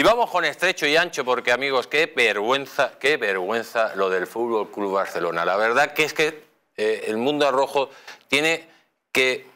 Y vamos con estrecho y ancho porque amigos, qué vergüenza, qué vergüenza lo del Fútbol Club Barcelona. La verdad que es que eh, el mundo rojo tiene que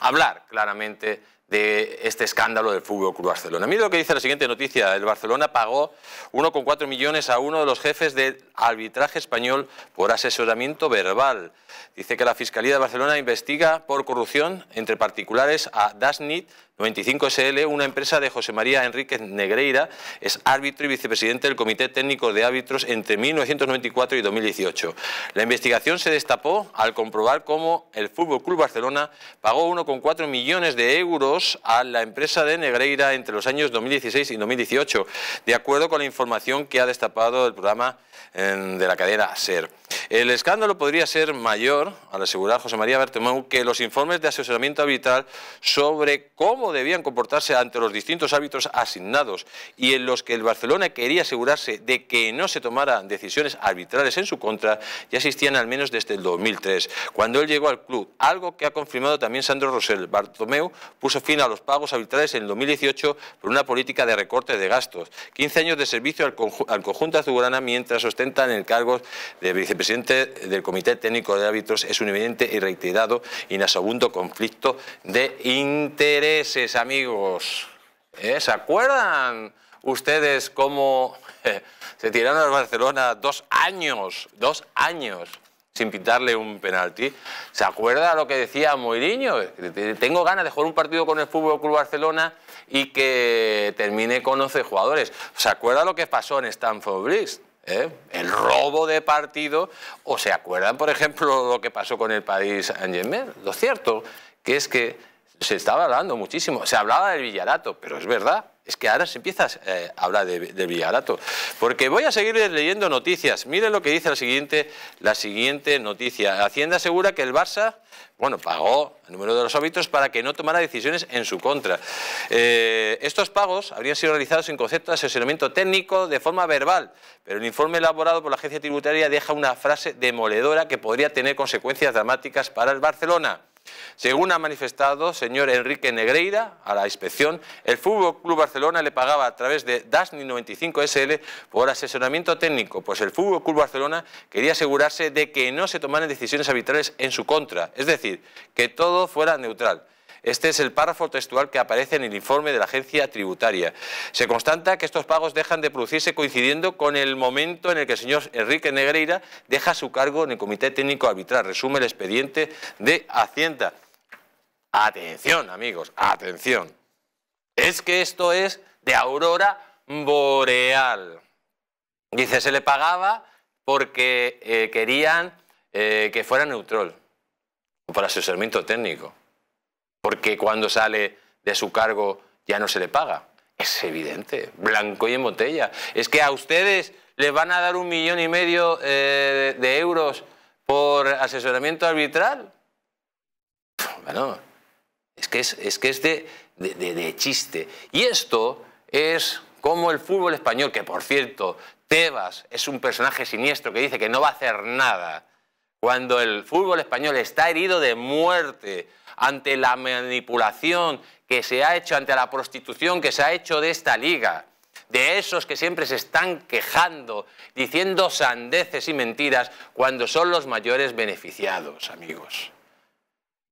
hablar claramente de este escándalo del Fútbol Club Barcelona. Mira lo que dice la siguiente noticia. El Barcelona pagó 1,4 millones a uno de los jefes del arbitraje español por asesoramiento verbal. Dice que la Fiscalía de Barcelona investiga por corrupción entre particulares a Dasnit, 95 SL, una empresa de José María Enríquez Negreira, es árbitro y vicepresidente del Comité Técnico de Árbitros entre 1994 y 2018. La investigación se destapó al comprobar cómo el Fútbol Club Barcelona pagó 1,4 millones de euros a la empresa de Negreira entre los años 2016 y 2018, de acuerdo con la información que ha destapado el programa eh, de la cadena SER. El escándalo podría ser mayor, al asegurar José María Bartomeu, que los informes de asesoramiento arbitral sobre cómo debían comportarse ante los distintos árbitros asignados y en los que el Barcelona quería asegurarse de que no se tomaran decisiones arbitrales en su contra, ya existían al menos desde el 2003, cuando él llegó al club, algo que ha confirmado también Sandro Rosell. Bartomeu puso fin a los pagos arbitrales en el 2018 por una política de recorte de gastos, 15 años de servicio al, conjunto azulgrana mientras ostentan el cargo de vicepresidente del Comité Técnico de Árbitros es un evidente y reiterado segundo conflicto de intereses, amigos. ¿Eh? ¿Se acuerdan ustedes cómo eh, se tiraron al Barcelona dos años, dos años sin pintarle un penalti? ¿Se acuerda lo que decía Mourinho? Tengo ganas de jugar un partido con el Fútbol Club Barcelona y que termine con 11 jugadores. ¿Se acuerda lo que pasó en Stamford Bridge? ¿eh? el robo de partido, o se acuerdan, por ejemplo, lo que pasó con el país en Lo cierto que es que se estaba hablando muchísimo, se hablaba del Villarato, pero es verdad, es que ahora se empieza eh, a hablar de, de Villarato. Porque voy a seguir leyendo noticias. Miren lo que dice la siguiente, la siguiente noticia. Hacienda asegura que el Barça, bueno, pagó el número de los árbitros para que no tomara decisiones en su contra. Eh, estos pagos habrían sido realizados en concepto de asesoramiento técnico de forma verbal, pero el informe elaborado por la agencia tributaria deja una frase demoledora que podría tener consecuencias dramáticas para el Barcelona. Según ha manifestado señor Enrique Negreira a la inspección, el Fútbol Club Barcelona le pagaba a través de DASNI 95 SL por asesoramiento técnico, pues el Fútbol Club Barcelona quería asegurarse de que no se tomaran decisiones arbitrales en su contra, es decir, que todo fuera neutral. Este es el párrafo textual que aparece en el informe de la agencia tributaria. Se constata que estos pagos dejan de producirse coincidiendo con el momento en el que el señor Enrique Negreira deja su cargo en el Comité Técnico Arbitral. Resume el expediente de Hacienda. Atención, amigos, atención. Es que esto es de aurora boreal. Dice, se le pagaba porque eh, querían eh, que fuera neutral para asesoramiento técnico porque cuando sale de su cargo ya no se le paga. Es evidente, blanco y en botella. Es que a ustedes les van a dar un millón y medio eh, de euros por asesoramiento arbitral. Bueno, es que es, de chiste. Y esto es como el fútbol español, que por cierto, Tebas es un personaje siniestro que dice que no va a hacer nada, cuando el fútbol español está herido de muerte ante la manipulación que se ha hecho, ante la prostitución que se ha hecho de esta liga, de esos que siempre se están quejando, diciendo sandeces y mentiras, cuando son los mayores beneficiados, amigos.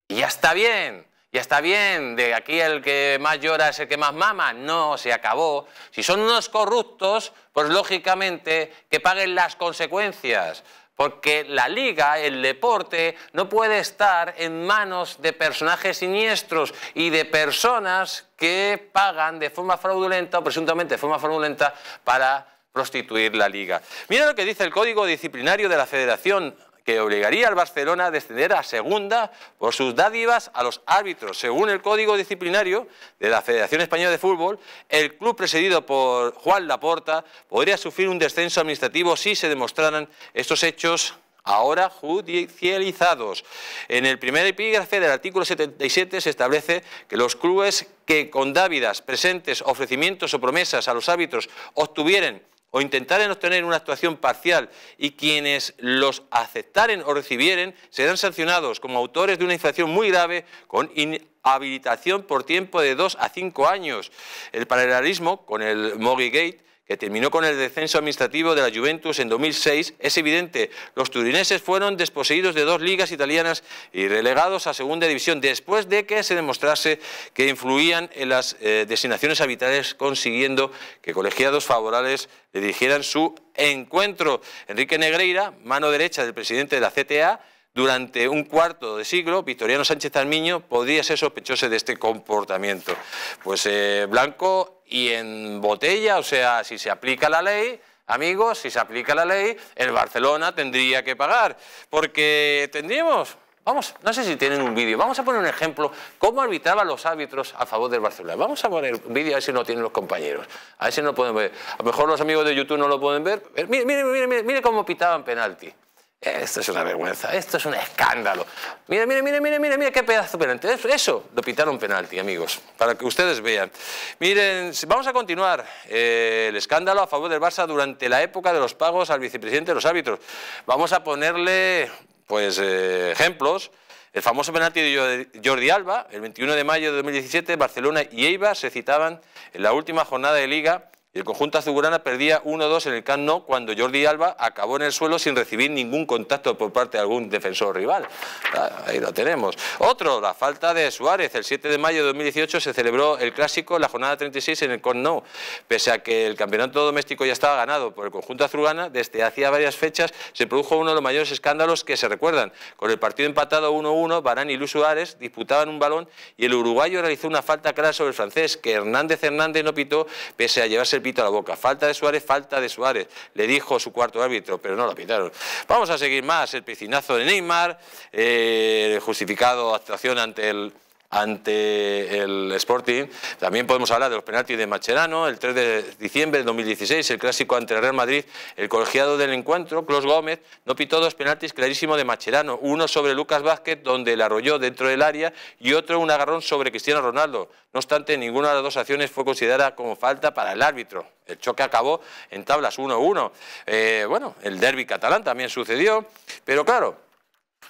Y ya está bien, ya está bien, de aquí el que más llora es el que más mama. No, se acabó. Si son unos corruptos, pues lógicamente que paguen las consecuencias. Porque la liga, el deporte, no puede estar en manos de personajes siniestros y de personas que pagan de forma fraudulenta o presuntamente de forma fraudulenta para prostituir la liga. Mira lo que dice el Código Disciplinario de la Federación que obligaría al Barcelona a descender a segunda por sus dádivas a los árbitros. Según el Código Disciplinario de la Federación Española de Fútbol, el club presidido por Juan Laporta podría sufrir un descenso administrativo si se demostraran estos hechos ahora judicializados. En el primer epígrafe del artículo 77 se establece que los clubes que con dávidas, presentes, ofrecimientos o promesas a los árbitros obtuvieren o intentaren obtener una actuación parcial y quienes los aceptaren o recibieren serán sancionados como autores de una infracción muy grave con inhabilitación por tiempo de dos a cinco años. El paralelismo con el Mogi Gate que terminó con el descenso administrativo de la Juventus en 2006, es evidente. Los turineses fueron desposeídos de dos ligas italianas y relegados a segunda división después de que se demostrase que influían en las eh, designaciones habituales, consiguiendo que colegiados favorables le dirigieran su encuentro. Enrique Negreira, mano derecha del presidente de la CTA, durante un cuarto de siglo, Victoriano Sánchez Almiño podría ser sospechoso de este comportamiento. Pues eh, Blanco y en botella, o sea, si se aplica la ley, amigos, si se aplica la ley, el Barcelona tendría que pagar, porque tendríamos... Vamos, no sé si tienen un vídeo. Vamos a poner un ejemplo. ¿Cómo arbitraban los árbitros a favor del Barcelona? Vamos a poner un vídeo a ver si lo tienen los compañeros. A ver si no lo pueden ver. A lo mejor los amigos de YouTube no lo pueden ver. Eh, mire, mire, mire, mire cómo pitaban penalti. Esto es una vergüenza, esto es un escándalo. Mira, mira, mira, mira, mira, mira qué pedazo de penalti. Eso, lo pitaron penalti, amigos, para que ustedes vean. Miren, vamos a continuar eh, el escándalo a favor del Barça durante la época de los pagos al vicepresidente de los árbitros. Vamos a ponerle, pues, eh, ejemplos. El famoso penalti de Jordi Alba, el 21 de mayo de 2017, Barcelona y Eibar se citaban en la última jornada de Liga el conjunto azulgrana perdía 1-2 en el Camp cuando Jordi Alba acabó en el suelo sin recibir ningún contacto por parte de algún defensor rival. Ah, ahí lo tenemos. Otro, la falta de Suárez. El 7 de mayo de 2018 se celebró el Clásico, la jornada 36 en el Camp Pese a que el campeonato doméstico ya estaba ganado por el conjunto azulgrana, desde hacía varias fechas se produjo uno de los mayores escándalos que se recuerdan. Con el partido empatado 1-1, Barán y Luis Suárez disputaban un balón y el uruguayo realizó una falta clara sobre el francés que Hernández Hernández no pitó pese a llevarse el la boca. Falta de Suárez, falta de Suárez, le dijo su cuarto árbitro, pero no la pitaron. Vamos a seguir más, el piscinazo de Neymar, eh, justificado actuación ante el ante el Sporting. También podemos hablar de los penaltis de Macherano, el 3 de diciembre del 2016, el clásico ante el Real Madrid, el colegiado del encuentro, Claus Gómez, no pitó dos penaltis clarísimos de Macherano, uno sobre Lucas Vázquez, donde le arrolló dentro del área, y otro un agarrón sobre Cristiano Ronaldo. No obstante, ninguna de las dos acciones fue considerada como falta para el árbitro. El choque acabó en tablas 1-1. Eh, bueno, el derby catalán también sucedió, pero claro,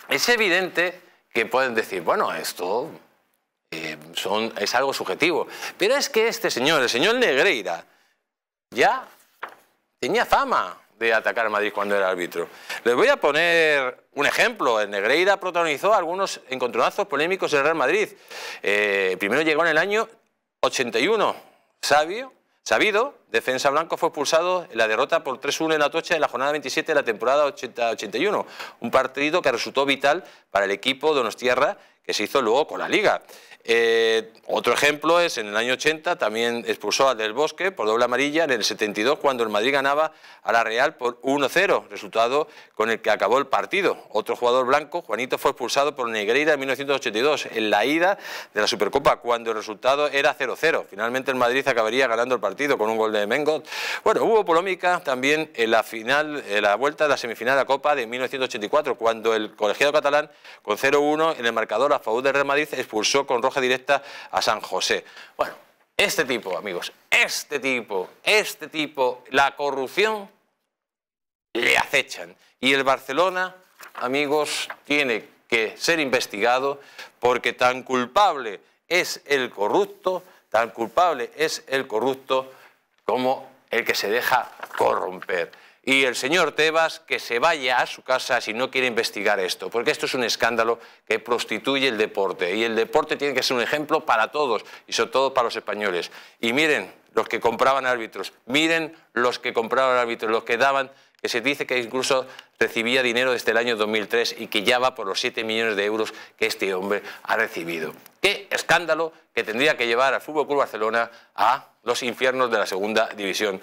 es evidente que pueden decir, bueno, esto es algo subjetivo. Pero es que este señor, el señor Negreira, ya tenía fama de atacar a Madrid cuando era árbitro. Les voy a poner un ejemplo. El Negreira protagonizó algunos encontronazos polémicos en Real Madrid. Eh, primero llegó en el año 81, sabio, sabido, Defensa Blanco fue expulsado en la derrota por 3-1 en la tocha en la jornada 27 de la temporada 80-81. Un partido que resultó vital para el equipo de Donostierra, que se hizo luego con la Liga. Eh, otro ejemplo es en el año 80 también expulsó al del Bosque por doble amarilla en el 72 cuando el Madrid ganaba a la Real por 1-0, resultado con el que acabó el partido. Otro jugador blanco, Juanito, fue expulsado por Negreira en 1982 en la ida de la Supercopa cuando el resultado era 0-0. Finalmente el Madrid acabaría ganando el partido con un gol de Mengot. Bueno, hubo polémica también en la final, en la vuelta de la semifinal de Copa de 1984 cuando el colegiado catalán con 0-1 en el marcador a favor del Real Madrid expulsó con directa a San José. Bueno, este tipo, amigos, este tipo, este tipo, la corrupción le acechan. Y el Barcelona, amigos, tiene que ser investigado porque tan culpable es el corrupto, tan culpable es el corrupto como el que se deja corromper y el señor Tebas que se vaya a su casa si no quiere investigar esto, porque esto es un escándalo que prostituye el deporte y el deporte tiene que ser un ejemplo para todos y sobre todo para los españoles. Y miren los que compraban árbitros, miren los que compraban árbitros, los que daban, que se dice que incluso recibía dinero desde el año 2003 y que ya va por los 7 millones de euros que este hombre ha recibido. Qué escándalo que tendría que llevar al Fútbol Club Barcelona a los infiernos de la segunda división.